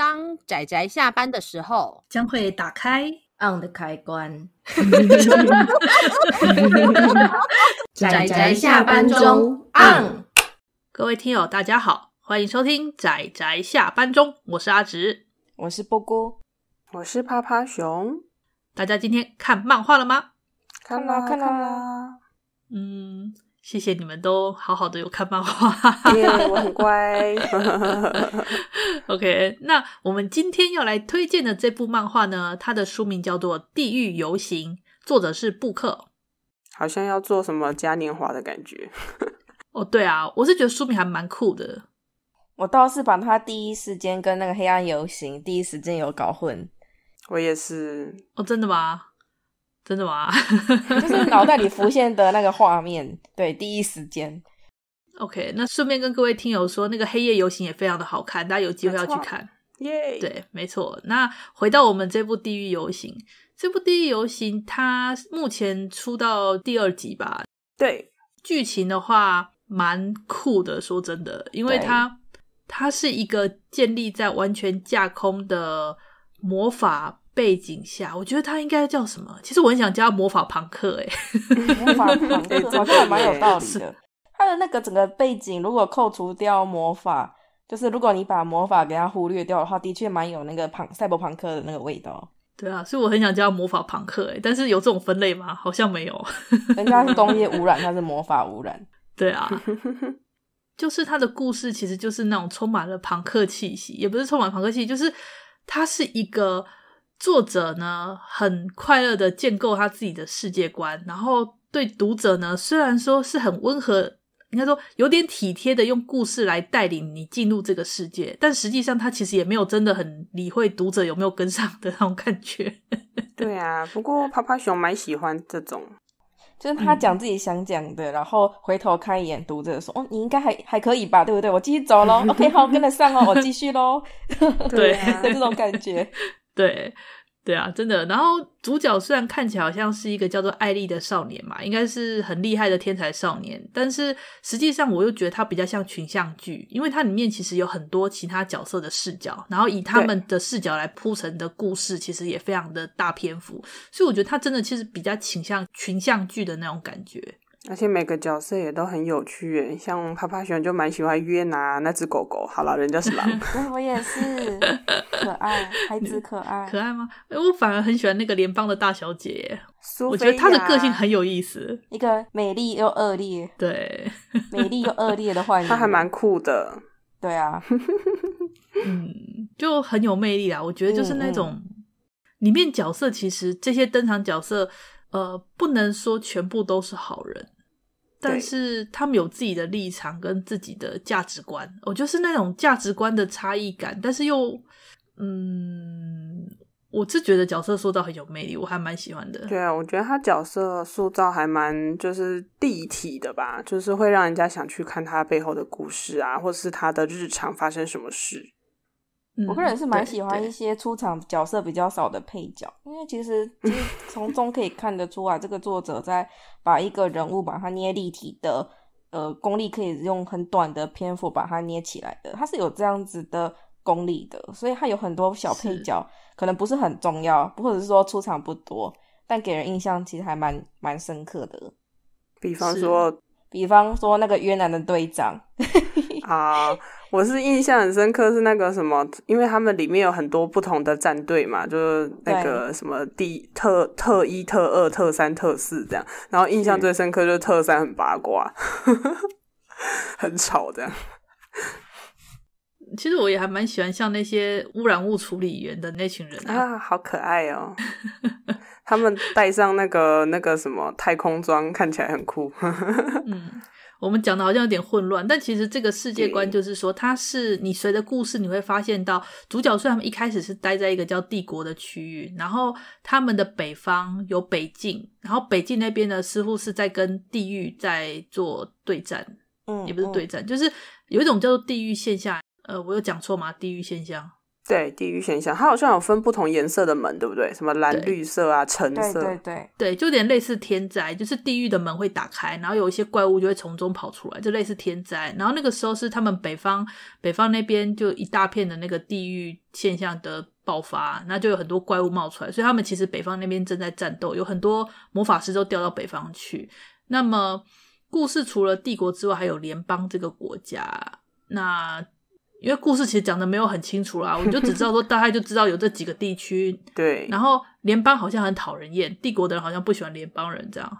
当仔仔下班的时候，将会打开 on 的开关。仔仔下班中 on。各位听友，大家好，欢迎收听仔仔下班中，我是阿直，我是波波，我是趴趴熊。大家今天看漫画了吗？看了，看了，看了。嗯。谢谢你们都好好的有看漫画。谢 我很乖。OK，那我们今天要来推荐的这部漫画呢，它的书名叫做《地狱游行》，作者是布克。好像要做什么嘉年华的感觉。哦，对啊，我是觉得书名还蛮酷的。我倒是把它第一时间跟那个《黑暗游行》第一时间有搞混。我也是。哦，真的吗？真的吗？就是脑袋里浮现的那个画面，对，第一时间。OK，那顺便跟各位听友说，那个《黑夜游行》也非常的好看，大家有机会要去看。耶，对，没错。那回到我们这部《地狱游行》，这部《地狱游行》它目前出到第二集吧？对，剧情的话蛮酷的，说真的，因为它它是一个建立在完全架空的魔法。背景下，我觉得它应该叫什么？其实我很想叫魔法朋克，哎，魔法朋克好像也蛮有道理的。它的那个整个背景，如果扣除掉魔法，就是如果你把魔法给它忽略掉的话，的确蛮有那个朋赛博朋克的那个味道。对啊，所以我很想叫魔法朋克，哎，但是有这种分类吗？好像没有。人家是工业污染，他是魔法污染。对啊，就是它的故事其实就是那种充满了朋克气息，也不是充满朋克气，就是它是一个。作者呢，很快乐的建构他自己的世界观，然后对读者呢，虽然说是很温和，应该说有点体贴的，用故事来带领你进入这个世界，但实际上他其实也没有真的很理会读者有没有跟上的那种感觉。对啊，不过趴趴熊蛮喜欢这种，就是他讲自己想讲的，然后回头看一眼读者说：“哦，你应该还还可以吧，对不对？”我继续走喽。OK，好，跟得上哦，我继续喽。对，这种感觉。对，对啊，真的。然后主角虽然看起来像是一个叫做艾丽的少年嘛，应该是很厉害的天才少年，但是实际上我又觉得他比较像群像剧，因为它里面其实有很多其他角色的视角，然后以他们的视角来铺成的故事，其实也非常的大篇幅，所以我觉得他真的其实比较倾向群像剧的那种感觉。而且每个角色也都很有趣，像帕帕熊就蛮喜欢约拿那只狗狗。好了，人家是狼。我也是，可爱，孩子可爱。可爱吗？我反而很喜欢那个联邦的大小姐我觉得她的个性很有意思，一个美丽又恶劣，对，美丽又恶劣的坏人，她还蛮酷的。对啊，嗯，就很有魅力啊！我觉得就是那种里面角色，其实这些登场角色。呃，不能说全部都是好人，但是他们有自己的立场跟自己的价值观。我就是那种价值观的差异感，但是又，嗯，我是觉得角色塑造很有魅力，我还蛮喜欢的。对啊，我觉得他角色塑造还蛮就是立体的吧，就是会让人家想去看他背后的故事啊，或是他的日常发生什么事。我个人是蛮喜欢一些出场角色比较少的配角，因为其实从中可以看得出啊，这个作者在把一个人物把它捏立体的，呃，功力可以用很短的篇幅把它捏起来的，他是有这样子的功力的，所以他有很多小配角，可能不是很重要，或者是说出场不多，但给人印象其实还蛮蛮深刻的。比方说，比方说那个越南的队长。啊，我是印象很深刻，是那个什么，因为他们里面有很多不同的战队嘛，就是那个什么特特一、特二、特三、特四这样。然后印象最深刻就是特三很八卦，很吵这样。其实我也还蛮喜欢像那些污染物处理员的那群人啊，好可爱哦。他们戴上那个那个什么太空装，看起来很酷。嗯。我们讲的好像有点混乱，但其实这个世界观就是说，它是你随着故事你会发现到，主角虽然他们一开始是待在一个叫帝国的区域，然后他们的北方有北境，然后北境那边呢似乎是在跟地狱在做对战，嗯，也不是对战，就是有一种叫做地狱现象，呃，我有讲错吗？地狱现象。对，地狱现象，它好像有分不同颜色的门，对不对？什么蓝、绿色啊，橙色。对对对，对，就有点类似天灾，就是地狱的门会打开，然后有一些怪物就会从中跑出来，就类似天灾。然后那个时候是他们北方，北方那边就一大片的那个地狱现象的爆发，那就有很多怪物冒出来，所以他们其实北方那边正在战斗，有很多魔法师都调到北方去。那么故事除了帝国之外，还有联邦这个国家，那。因为故事其实讲的没有很清楚啦，我就只知道说大概就知道有这几个地区，对。然后联邦好像很讨人厌，帝国的人好像不喜欢联邦人这样。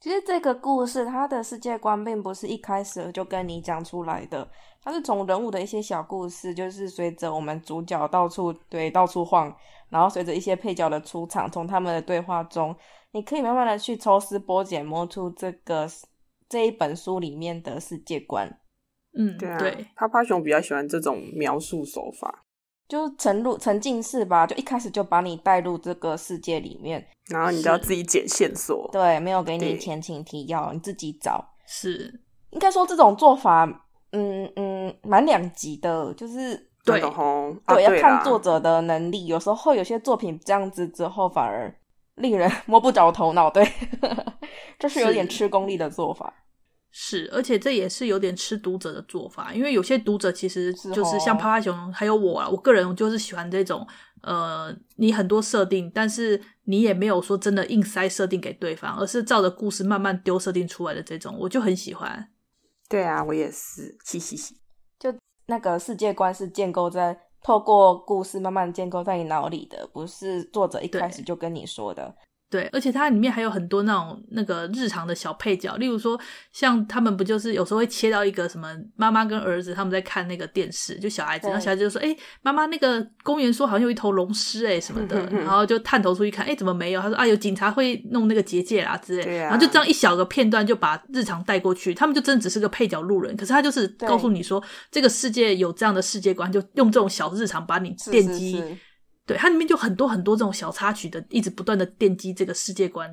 其实这个故事它的世界观并不是一开始就跟你讲出来的，它是从人物的一些小故事，就是随着我们主角到处对到处晃，然后随着一些配角的出场，从他们的对话中，你可以慢慢的去抽丝剥茧，摸出这个这一本书里面的世界观。嗯，对啊，趴趴熊比较喜欢这种描述手法，就是沉入沉浸式吧，就一开始就把你带入这个世界里面，然后你就要自己捡线索。对，没有给你前情提要，你自己找。是，应该说这种做法，嗯嗯，蛮两极的，就是对，对，要看作者的能力。有时候有些作品这样子之后，反而令人摸不着头脑。对，这是有点吃功力的做法。是，而且这也是有点吃读者的做法，因为有些读者其实就是像趴趴熊，还有我啊，我个人就是喜欢这种，呃，你很多设定，但是你也没有说真的硬塞设定给对方，而是照着故事慢慢丢设定出来的这种，我就很喜欢。对啊，我也是，嘻嘻嘻。就那个世界观是建构在透过故事慢慢建构在你脑里的，不是作者一开始就跟你说的。对，而且它里面还有很多那种那个日常的小配角，例如说像他们不就是有时候会切到一个什么妈妈跟儿子他们在看那个电视，就小孩子，然后小孩子就说：“哎，妈妈，那个公园说好像有一头龙狮哎什么的，然后就探头出去看，哎，怎么没有？”他说：“啊，有警察会弄那个结界啊之类。”然后就这样一小个片段就把日常带过去，他们就真的只是个配角路人，可是他就是告诉你说这个世界有这样的世界观，就用这种小日常把你电击。对，它里面就很多很多这种小插曲的，一直不断的奠基这个世界观，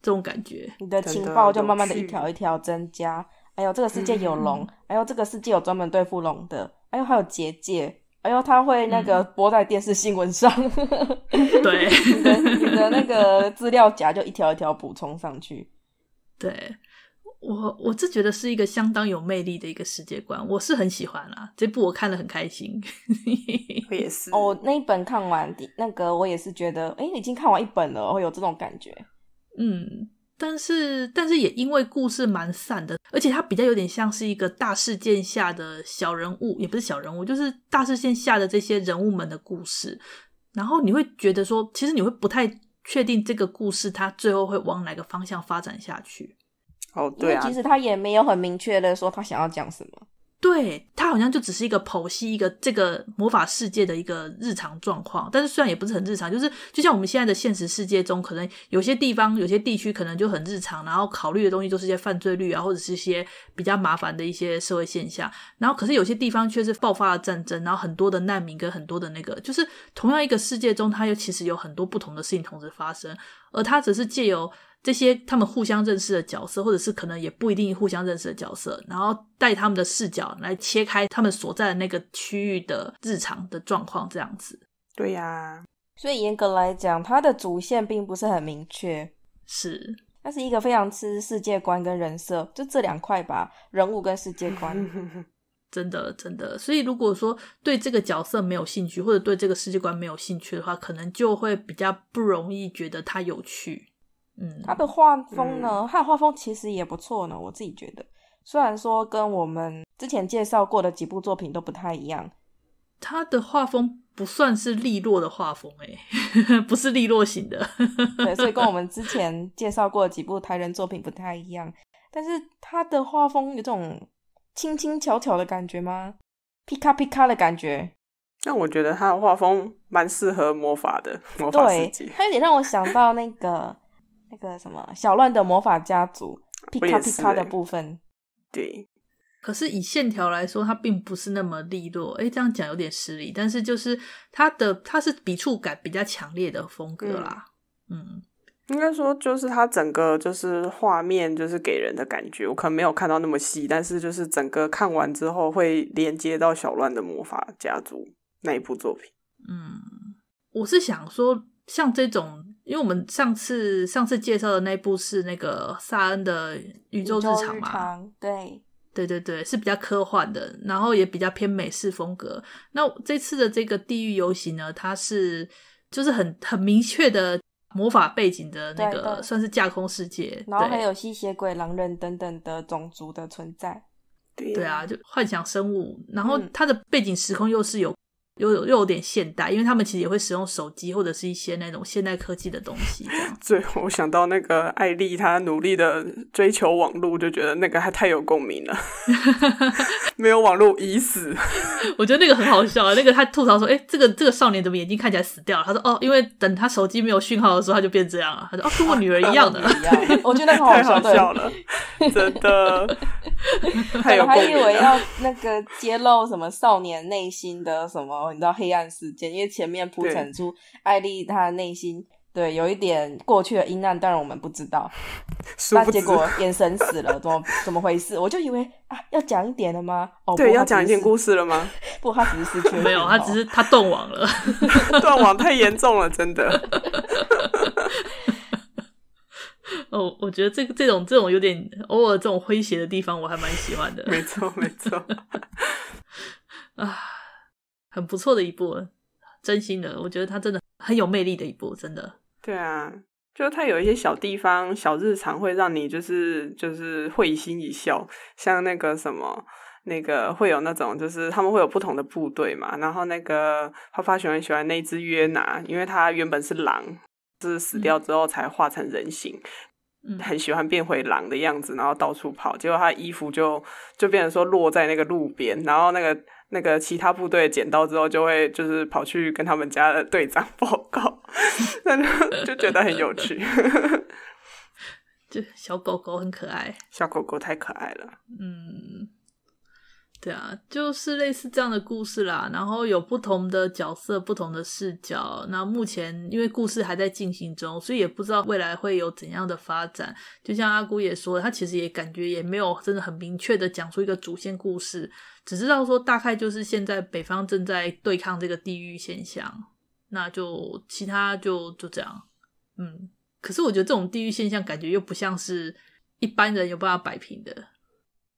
这种感觉。你的情报就慢慢的一条一条增加。哎呦，这个世界有龙！哎呦，这个世界有专门对付龙的！哎呦，还有结界！哎呦，他会那个播在电视新闻上。对，你的那个资料夹就一条一条补充上去。对，我我是觉得是一个相当有魅力的一个世界观，我是很喜欢啦。这部我看了很开心。我也是哦，那一本看完的那个，我也是觉得，哎，已经看完一本了，会有这种感觉。嗯，但是但是也因为故事蛮散的，而且它比较有点像是一个大事件下的小人物，也不是小人物，就是大事件下的这些人物们的故事。然后你会觉得说，其实你会不太确定这个故事它最后会往哪个方向发展下去。哦，对啊，其实他也没有很明确的说他想要讲什么。对它好像就只是一个剖析一个这个魔法世界的一个日常状况，但是虽然也不是很日常，就是就像我们现在的现实世界中，可能有些地方、有些地区可能就很日常，然后考虑的东西都是些犯罪率啊，或者是一些比较麻烦的一些社会现象。然后可是有些地方却是爆发了战争，然后很多的难民跟很多的那个，就是同样一个世界中，它又其实有很多不同的事情同时发生，而它只是借由。这些他们互相认识的角色，或者是可能也不一定互相认识的角色，然后带他们的视角来切开他们所在的那个区域的日常的状况，这样子。对呀，所以严格来讲，它的主线并不是很明确。是，它是一个非常吃世界观跟人设，就这两块吧，人物跟世界观。真的，真的。所以如果说对这个角色没有兴趣，或者对这个世界观没有兴趣的话，可能就会比较不容易觉得它有趣。嗯，他的画风呢？他的画风其实也不错呢，我自己觉得。虽然说跟我们之前介绍过的几部作品都不太一样，他的画风不算是利落的画风，哎，不是利落型的。对，所以跟我们之前介绍过几部台人作品不太一样。但是他的画风有种轻轻巧巧的感觉吗？皮卡皮卡的感觉。但我觉得他的画风蛮适合魔法的，魔法世界。他有点让我想到那个。一个什么小乱的魔法家族，皮卡皮卡的部分，对。可是以线条来说，它并不是那么利落。哎，这样讲有点失礼，但是就是它的它是笔触感比较强烈的风格啦。嗯，应该说就是它整个就是画面就是给人的感觉，我可能没有看到那么细，但是就是整个看完之后会连接到小乱的魔法家族那一部作品。嗯，我是想说像这种。因为我们上次上次介绍的那部是那个萨恩的宇宙日常嘛，对对对对，是比较科幻的，然后也比较偏美式风格。那这次的这个地狱游行呢，它是就是很很明确的魔法背景的那个，算是架空世界，然后还有吸血鬼、狼人等等的种族的存在。对对啊，就幻想生物，然后它的背景时空又是有。又又有点现代，因为他们其实也会使用手机或者是一些那种现代科技的东西。最后想到那个艾丽，她努力的追求网络，就觉得那个太有共鸣了。没有网络已死，我觉得那个很好笑啊。那个他吐槽说：“哎，这个这个少年怎么眼睛看起来死掉了？”他说：“哦，因为等他手机没有讯号的时候，他就变这样了。”他说：“哦，跟我女儿一样的。”我觉得太好笑了，真的。他以为要那个揭露什么少年内心的什么，你知道黑暗事件，因为前面铺陈出艾莉她内心，对，有一点过去的阴暗，当然我们不知道。那 结果眼神死了，怎么怎么回事？我就以为啊，要讲一点了吗？哦，对，要讲一点故事了吗？不，他只是失没有，他只是他断网了，断网太严重了，真的。哦，我觉得这个这种这种有点偶尔这种诙谐的地方，我还蛮喜欢的。没错，没错，啊，很不错的一部，真心的，我觉得他真的很有魅力的一部，真的。对啊，就是他有一些小地方、小日常会让你就是就是会心一笑，像那个什么那个会有那种就是他们会有不同的部队嘛，然后那个花花喜欢喜欢那只约拿，因为他原本是狼。是死掉之后才化成人形，很喜欢变回狼的样子，然后到处跑。结果他衣服就就变成说落在那个路边，然后那个那个其他部队捡到之后，就会就是跑去跟他们家的队长 报告，那就觉得很有趣。就小狗狗很可爱，小狗狗太可爱了。嗯。对啊，就是类似这样的故事啦，然后有不同的角色、不同的视角。那目前因为故事还在进行中，所以也不知道未来会有怎样的发展。就像阿姑也说，他其实也感觉也没有真的很明确的讲出一个主线故事，只知道说大概就是现在北方正在对抗这个地域现象，那就其他就就这样。嗯，可是我觉得这种地域现象感觉又不像是一般人有办法摆平的。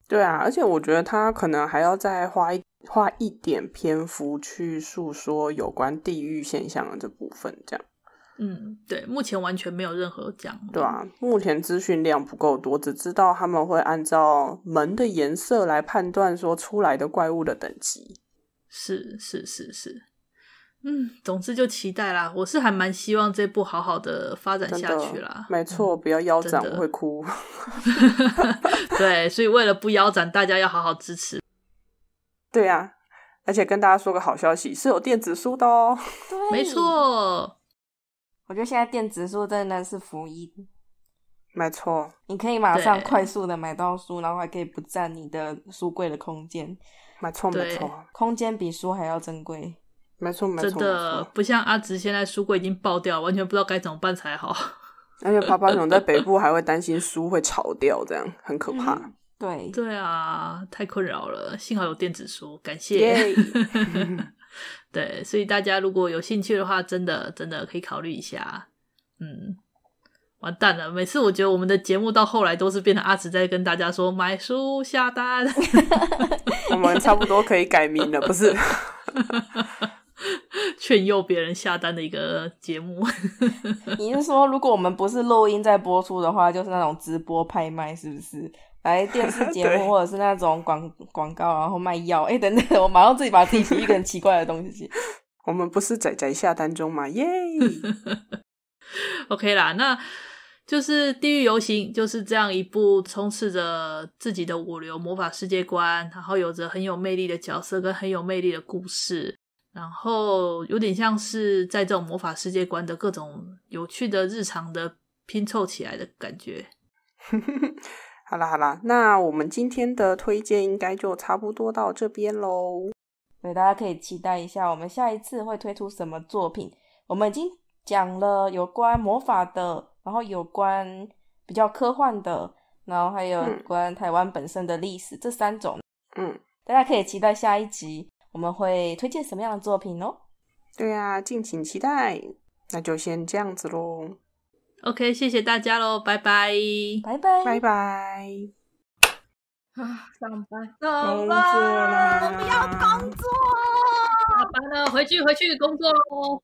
对啊，而且我觉得他可能还要再花一花一点篇幅去述说有关地狱现象的这部分，这样。嗯，对，目前完全没有任何讲。对啊，目前资讯量不够多，只知道他们会按照门的颜色来判断说出来的怪物的等级。是是是是。嗯，总之就期待啦。我是还蛮希望这部好好的发展下去啦。没错，不要腰斩，会哭。对，所以为了不腰斩，大家要好好支持。对呀，而且跟大家说个好消息，是有电子书的哦。没错，我觉得现在电子书真的是福音。没错，你可以马上快速的买到书，然后还可以不占你的书柜的空间。没错，没错，空间比书还要珍贵。没错，真的不像阿直，现在书柜已经爆掉，完全不知道该怎么办才好。而且爬爬熊在北部 还会担心书会潮掉，这样很可怕。对对啊，太困扰了。幸好有电子书，感谢。对，所以大家如果有兴趣的话，真的真的可以考虑一下。嗯，完蛋了，每次我觉得我们的节目到后来都是变成阿直在跟大家说买书下单。我们差不多可以改名了，不是？劝诱别人下单的一个节目，你是说如果我们不是录音在播出的话，就是那种直播拍卖，是不是？来电视节目 或者是那种广广告，然后卖药？哎，等等，我马上自己把自己比一个奇怪的东西。我们不是仔仔下单中嘛？耶！OK 啦，那就是《地狱游行》，就是这样一部充斥着自己的五流魔法世界观，然后有着很有魅力的角色跟很有魅力的故事。然后有点像是在这种魔法世界观的各种有趣的日常的拼凑起来的感觉。好啦好啦，那我们今天的推荐应该就差不多到这边喽。所以大家可以期待一下，我们下一次会推出什么作品。我们已经讲了有关魔法的，然后有关比较科幻的，然后还有关台湾本身的历史这三种。嗯，大家可以期待下一集。我们会推荐什么样的作品哦？对啊，敬请期待。那就先这样子喽。OK，谢谢大家喽，拜拜，拜拜，拜拜。啊，上班，工作了，们要工作，下班了，回去，回去工作喽。